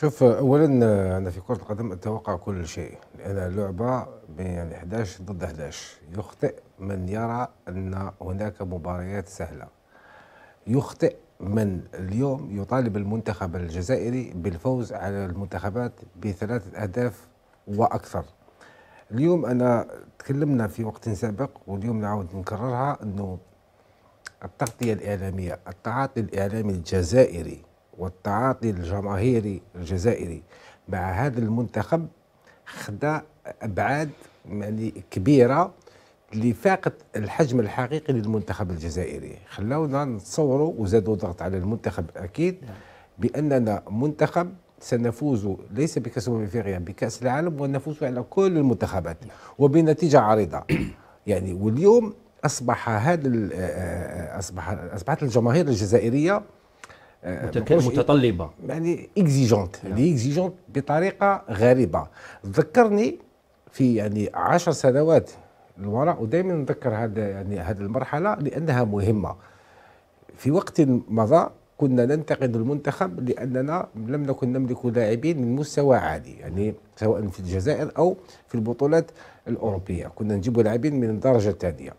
شوف اولا انا في كره القدم اتوقع كل شيء لانها لعبه بين 11 يعني ضد 11 يخطئ من يرى ان هناك مباريات سهله يخطئ من اليوم يطالب المنتخب الجزائري بالفوز على المنتخبات بثلاثه اهداف واكثر اليوم انا تكلمنا في وقت سابق واليوم نعاود نكررها انه التغطيه الاعلاميه التعاطي الاعلامي الجزائري والتعاطي الجماهيري الجزائري مع هذا المنتخب خدا ابعاد يعني كبيره اللي فاقت الحجم الحقيقي للمنتخب الجزائري خلاونا نتصوروا وزادوا ضغط على المنتخب اكيد نعم. باننا منتخب سنفوز ليس بكاس امم افريقيا بكاس العالم ونفوز على كل المنتخبات نعم. وبنتيجه عريضه يعني واليوم اصبح هذا آه، آه، آه، اصبح اصبحت الجماهير الجزائريه إيه؟ متطلبه يعني اكزيجونت هذه اكزيجونت نعم. بطريقه غريبه ذكرني في يعني 10 سنوات الوراء ودائما نذكر هذا يعني هذه المرحله لانها مهمه في وقت مضى كنا ننتقد المنتخب لاننا لم نكن نملك لاعبين من مستوى عالي يعني سواء في الجزائر او في البطولات الاوروبيه كنا نجيب لاعبين من الدرجه الثانيه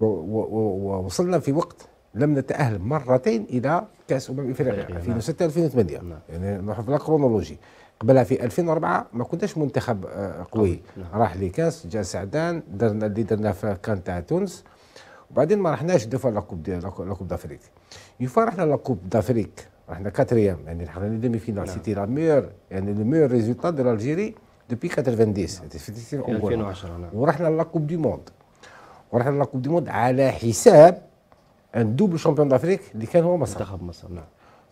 ووصلنا في وقت لم نتأهل مرتين إلى كأس أمم إفريقيا 2006 2008 يعني نروح لها كرونولوجي قبلها في 2004 ما كناش منتخب آه، قوي نعم. راح لكاس جا سعدان درنا اللي درنا في كان تاع تونس وبعدين ما رحناش دفع لكوب لكوب دافريك يوفا رحنا لكوب دافريك رحنا كاتريام يعني رحنا ديمي فينال سيتي نعم. يعني نعم. لا ميور يعني لو ميور ريزولتا دو الجيري دوبي 90 في 2010 ورحنا لكوب دي موند ورحنا لكوب دي موند على حساب ان دوبل شامبيون دافريك اللي كان هو مصر منتخب مصر نعم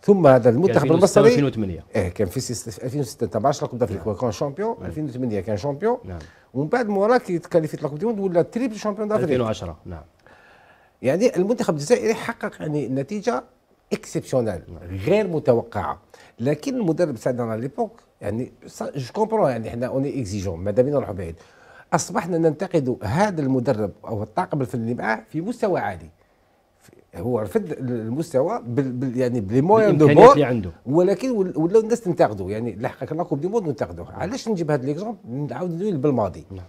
ثم هذا المنتخب المصري 2008 ايه كان في 2006 تبعش لقب دافريك نعم. وكان شامبيون 2008 نعم. كان شامبيون نعم ومن بعد موراه كي تكاليفيت لقب ديموند ولا تريبل شامبيون دافريك 2010 نعم يعني المنتخب الجزائري حقق يعني نتيجه اكسبسيونيل نعم. غير متوقعه لكن المدرب على ليبوك يعني جو كومبرون يعني حنا اوني اكزيجون ماذا بينا نروحوا بعيد اصبحنا ننتقد هذا المدرب او الطاقم الفني معاه في مستوى عالي هو رفد المستوى بال بال يعني بلي موان دو بور اللي عنده ولكن ولاو الناس تنتقدوا يعني لحقك لا كوب دي موند ننتقدوه نعم. علاش نجيب هذا ليكزومبل نعاود ندوي بالماضي نعم.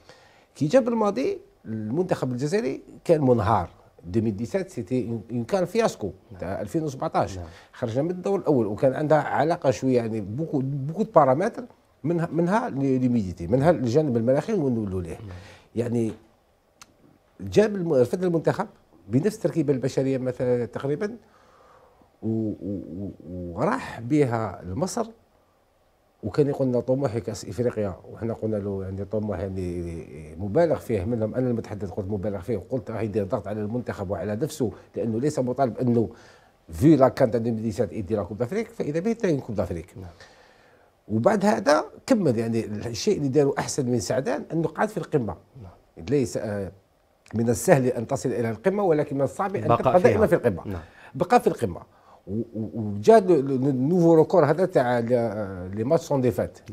كي جا بالماضي المنتخب الجزائري كان منهار 2017 سيتي ان كان فياسكو تاع 2017 نعم. خرجنا من الدور الاول وكان عندها علاقه شويه يعني بوكو بوكو بارامتر منها منها ليميديتي منها الجانب المناخي ونولوا ليه نعم. يعني جاب رفد المنتخب بنفس التركيبه البشريه مثلا تقريبا وراح بها لمصر وكان يقول لنا طموحي كاس افريقيا وحنا قلنا له يعني طموح يعني مبالغ فيه منهم انا المتحدث قلت مبالغ فيه وقلت راح يدير ضغط على المنتخب وعلى نفسه لانه ليس مطالب انه في لا كانت 2017 يدير كوب دافريك فاذا به تاين كوب دافريك وبعد هذا كمل يعني الشيء اللي داروا احسن من سعدان انه قعد في القمه نعم. ليس آه، من السهل ان تصل الى القمه ولكن من الصعب ان تبقى دائما في القمه نعم. بقى في القمه وجاء النوفو ريكور هذا تاع لي ماتش سون ديفات